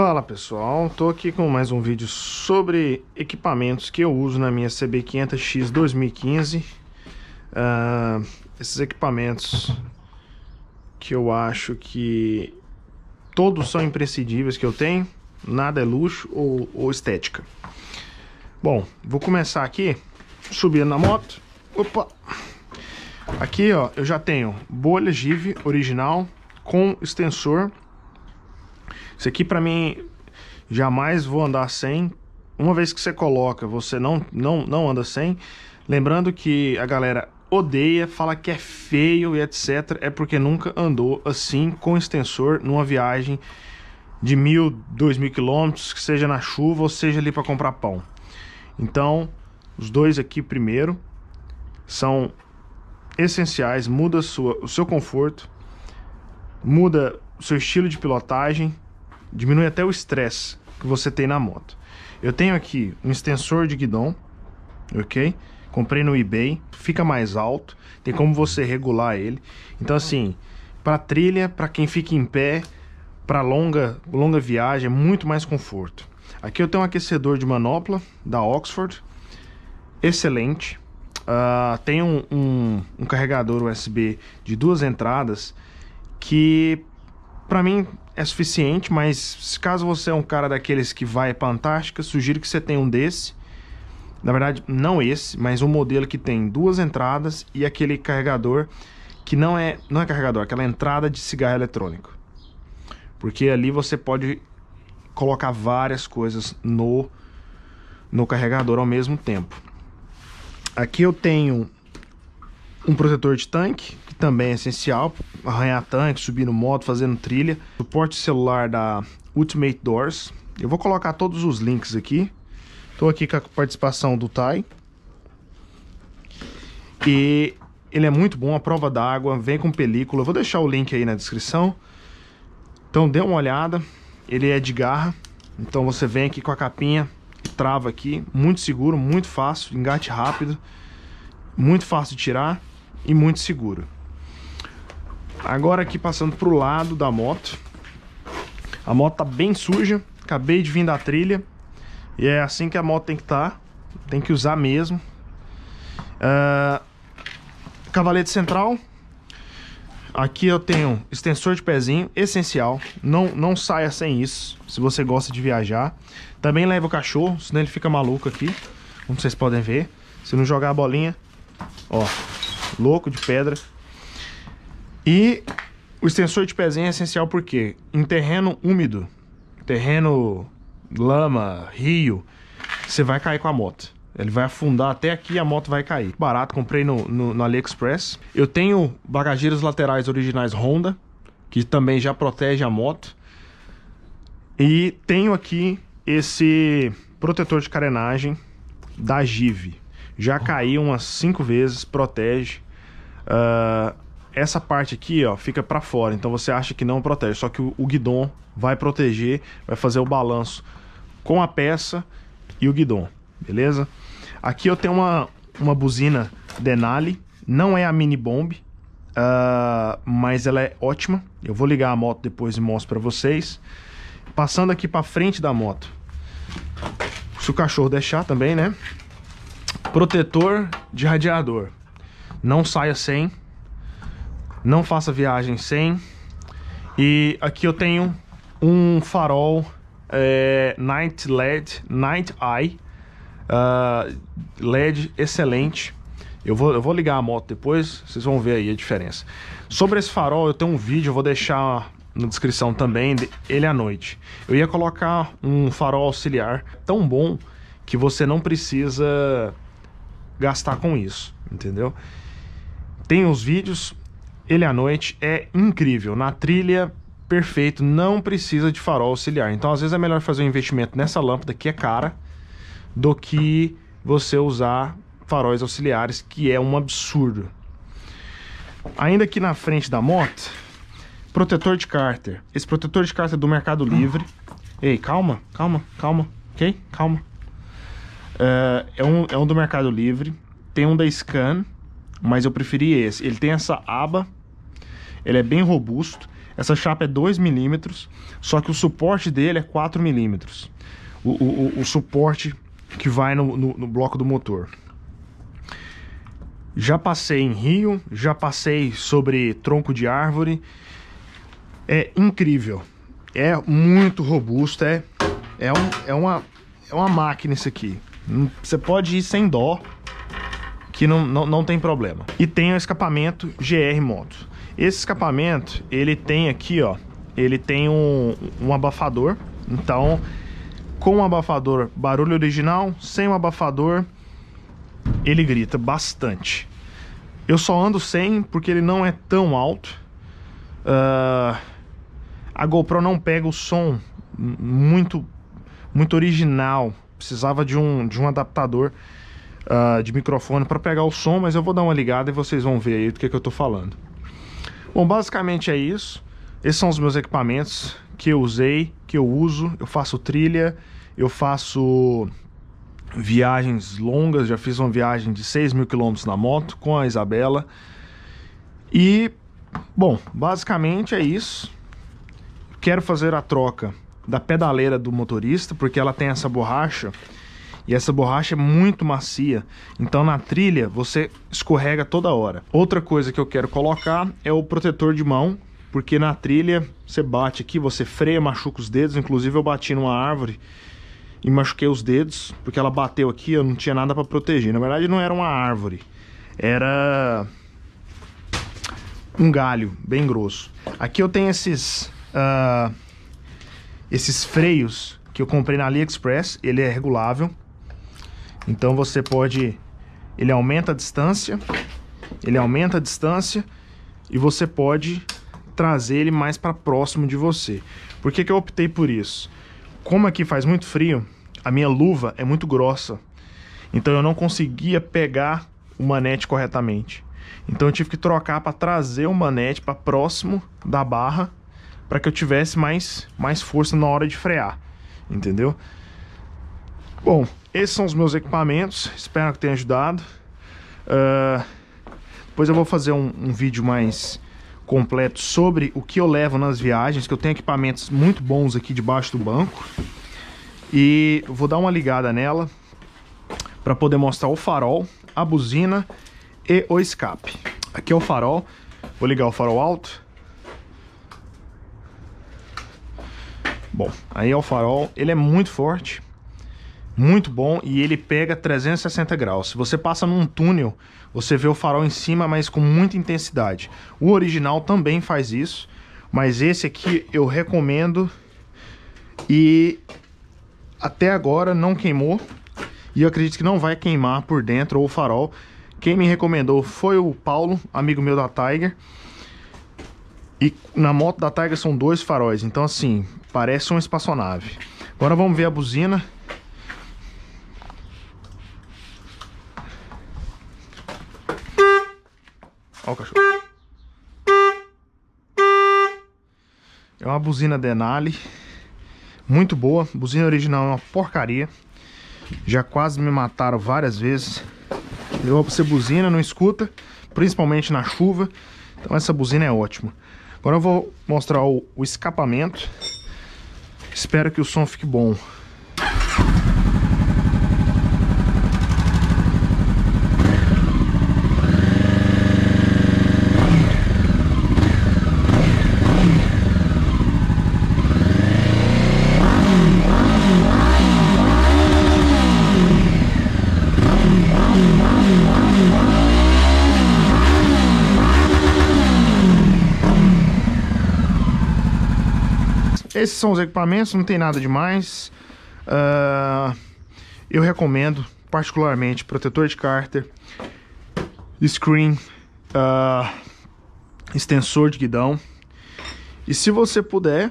Fala pessoal, estou aqui com mais um vídeo sobre equipamentos que eu uso na minha CB500X 2015 uh, Esses equipamentos que eu acho que todos são imprescindíveis que eu tenho Nada é luxo ou, ou estética Bom, vou começar aqui subindo na moto Opa! Aqui ó, eu já tenho bolha GIV original com extensor isso aqui para mim jamais vou andar sem. Uma vez que você coloca, você não, não, não anda sem. Lembrando que a galera odeia, fala que é feio e etc. É porque nunca andou assim com extensor numa viagem de mil, dois mil quilômetros, que seja na chuva ou seja ali para comprar pão. Então, os dois aqui primeiro são essenciais, muda sua, o seu conforto, muda o seu estilo de pilotagem diminui até o estresse que você tem na moto. Eu tenho aqui um extensor de guidão, ok? Comprei no eBay, fica mais alto, tem como você regular ele. Então assim, para trilha, para quem fica em pé, para longa, longa viagem, é muito mais conforto. Aqui eu tenho um aquecedor de manopla da Oxford, excelente. Uh, tem um, um, um carregador USB de duas entradas que para mim é suficiente, mas caso você é um cara daqueles que vai fantástica, sugiro que você tenha um desse. Na verdade, não esse, mas um modelo que tem duas entradas e aquele carregador que não é, não é carregador, é aquela entrada de cigarro eletrônico. Porque ali você pode colocar várias coisas no no carregador ao mesmo tempo. Aqui eu tenho um protetor de tanque também é essencial, arranhar tanque, subir no moto, fazendo trilha. Suporte celular da Ultimate Doors. Eu vou colocar todos os links aqui. Estou aqui com a participação do Tai. E ele é muito bom, a prova d'água, vem com película. Eu vou deixar o link aí na descrição. Então dê uma olhada. Ele é de garra. Então você vem aqui com a capinha, trava aqui. Muito seguro, muito fácil, engate rápido. Muito fácil de tirar e muito seguro. Agora aqui passando pro lado da moto. A moto tá bem suja, acabei de vir da trilha. E é assim que a moto tem que estar, tá, tem que usar mesmo. Uh, cavalete central. Aqui eu tenho extensor de pezinho, essencial. Não, não saia sem isso, se você gosta de viajar. Também leva o cachorro, senão ele fica maluco aqui. Como vocês podem ver. Se não jogar a bolinha, ó, louco de pedra. E o extensor de pezinho é essencial porque em terreno úmido, terreno lama, rio, você vai cair com a moto. Ele vai afundar até aqui e a moto vai cair. Barato, comprei no, no, no AliExpress. Eu tenho bagageiros laterais originais Honda, que também já protege a moto. E tenho aqui esse protetor de carenagem da Give. Já caiu umas cinco vezes, protege. Uh, essa parte aqui, ó, fica para fora. Então você acha que não protege, só que o, o guidon vai proteger, vai fazer o balanço com a peça e o guidon, beleza? Aqui eu tenho uma, uma buzina Denali, não é a mini bomb, uh, ah, mas ela é ótima. Eu vou ligar a moto depois e mostro para vocês. Passando aqui para frente da moto, se o cachorro deixar também, né? Protetor de radiador, não saia sem não faça viagem sem. E aqui eu tenho um farol é, Night LED, Night Eye, uh, LED excelente. Eu vou, eu vou ligar a moto depois, vocês vão ver aí a diferença. Sobre esse farol, eu tenho um vídeo, eu vou deixar na descrição também, ele à noite. Eu ia colocar um farol auxiliar tão bom que você não precisa gastar com isso, entendeu? Tem os vídeos, ele à noite é incrível. Na trilha, perfeito, não precisa de farol auxiliar. Então, às vezes, é melhor fazer um investimento nessa lâmpada, que é cara, do que você usar faróis auxiliares, que é um absurdo. Ainda aqui na frente da moto, protetor de cárter. Esse protetor de cárter é do Mercado Livre. Ei, calma, calma, calma, ok? Calma. Uh, é, um, é um do Mercado Livre. Tem um da Scan, mas eu preferi esse. Ele tem essa aba ele é bem robusto. Essa chapa é 2 milímetros, só que o suporte dele é 4 milímetros. O, o, o, suporte que vai no, no, no bloco do motor. Já passei em rio, já passei sobre tronco de árvore. É incrível. É muito robusto, é, é, um, é, uma, é uma máquina isso aqui. Hum, você pode ir sem dó, que não, não, não tem problema. E tem o escapamento GR Moto. Esse escapamento, ele tem aqui, ó, ele tem um, um abafador. Então, com o um abafador, barulho original, sem o um abafador, ele grita bastante. Eu só ando sem porque ele não é tão alto. Uh, a GoPro não pega o som muito, muito original. Precisava de um, de um adaptador uh, de microfone para pegar o som, mas eu vou dar uma ligada e vocês vão ver aí do que, que eu tô falando. Bom, basicamente é isso. Esses são os meus equipamentos que eu usei, que eu uso. Eu faço trilha, eu faço viagens longas. Já fiz uma viagem de 6 mil quilômetros na moto com a Isabela. E, bom, basicamente é isso. Quero fazer a troca da pedaleira do motorista, porque ela tem essa borracha e essa borracha é muito macia, então na trilha você escorrega toda hora. Outra coisa que eu quero colocar é o protetor de mão, porque na trilha você bate aqui, você freia, machuca os dedos. Inclusive eu bati numa árvore e machuquei os dedos, porque ela bateu aqui, eu não tinha nada para proteger. Na verdade não era uma árvore, era um galho bem grosso. Aqui eu tenho esses, uh, esses freios que eu comprei na AliExpress, ele é regulável. Então você pode... Ele aumenta a distância, ele aumenta a distância e você pode trazer ele mais para próximo de você. Por que, que eu optei por isso? Como aqui faz muito frio, a minha luva é muito grossa, então eu não conseguia pegar o manete corretamente. Então eu tive que trocar para trazer o manete para próximo da barra para que eu tivesse mais, mais força na hora de frear, entendeu? Bom, esses são os meus equipamentos, espero que tenha ajudado. Uh, depois eu vou fazer um, um vídeo mais completo sobre o que eu levo nas viagens, que eu tenho equipamentos muito bons aqui debaixo do banco. E vou dar uma ligada nela para poder mostrar o farol, a buzina e o escape. Aqui é o farol, vou ligar o farol alto. Bom, aí é o farol, ele é muito forte muito bom e ele pega 360 graus. Se você passa num túnel, você vê o farol em cima, mas com muita intensidade. O original também faz isso, mas esse aqui eu recomendo e até agora não queimou e eu acredito que não vai queimar por dentro ou o farol. Quem me recomendou foi o Paulo, amigo meu da Tiger. E na moto da Tiger são dois faróis, então assim, parece uma espaçonave. Agora vamos ver a buzina. Olha o cachorro. É uma buzina Denali. Muito boa. Buzina original é uma porcaria. Já quase me mataram várias vezes. Eu pra ser buzina, não escuta. Principalmente na chuva. Então essa buzina é ótima. Agora eu vou mostrar o, o escapamento. Espero que o som fique bom. Esses são os equipamentos, não tem nada demais. Uh, eu recomendo particularmente protetor de cárter, screen, uh, extensor de guidão e se você puder,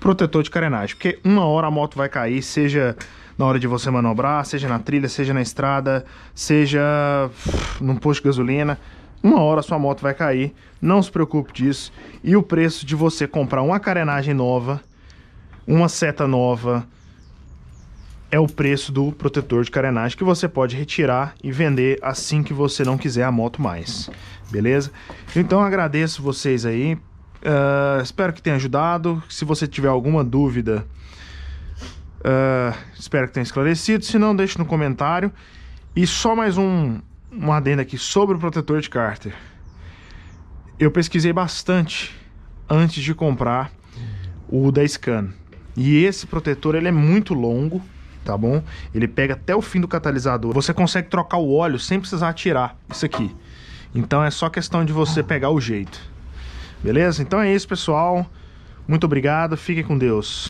protetor de carenagem, porque uma hora a moto vai cair, seja na hora de você manobrar, seja na trilha, seja na estrada, seja num posto de gasolina uma hora sua moto vai cair, não se preocupe disso. E o preço de você comprar uma carenagem nova, uma seta nova, é o preço do protetor de carenagem que você pode retirar e vender assim que você não quiser a moto mais, beleza? Então agradeço vocês aí, uh, espero que tenha ajudado. Se você tiver alguma dúvida, uh, espero que tenha esclarecido. Se não, deixe no comentário. E só mais um, um adendo aqui sobre o protetor de cárter. Eu pesquisei bastante antes de comprar o da Scan. E esse protetor ele é muito longo, tá bom? Ele pega até o fim do catalisador. Você consegue trocar o óleo sem precisar tirar isso aqui. Então é só questão de você pegar o jeito. Beleza? Então é isso, pessoal. Muito obrigado. Fiquem com Deus.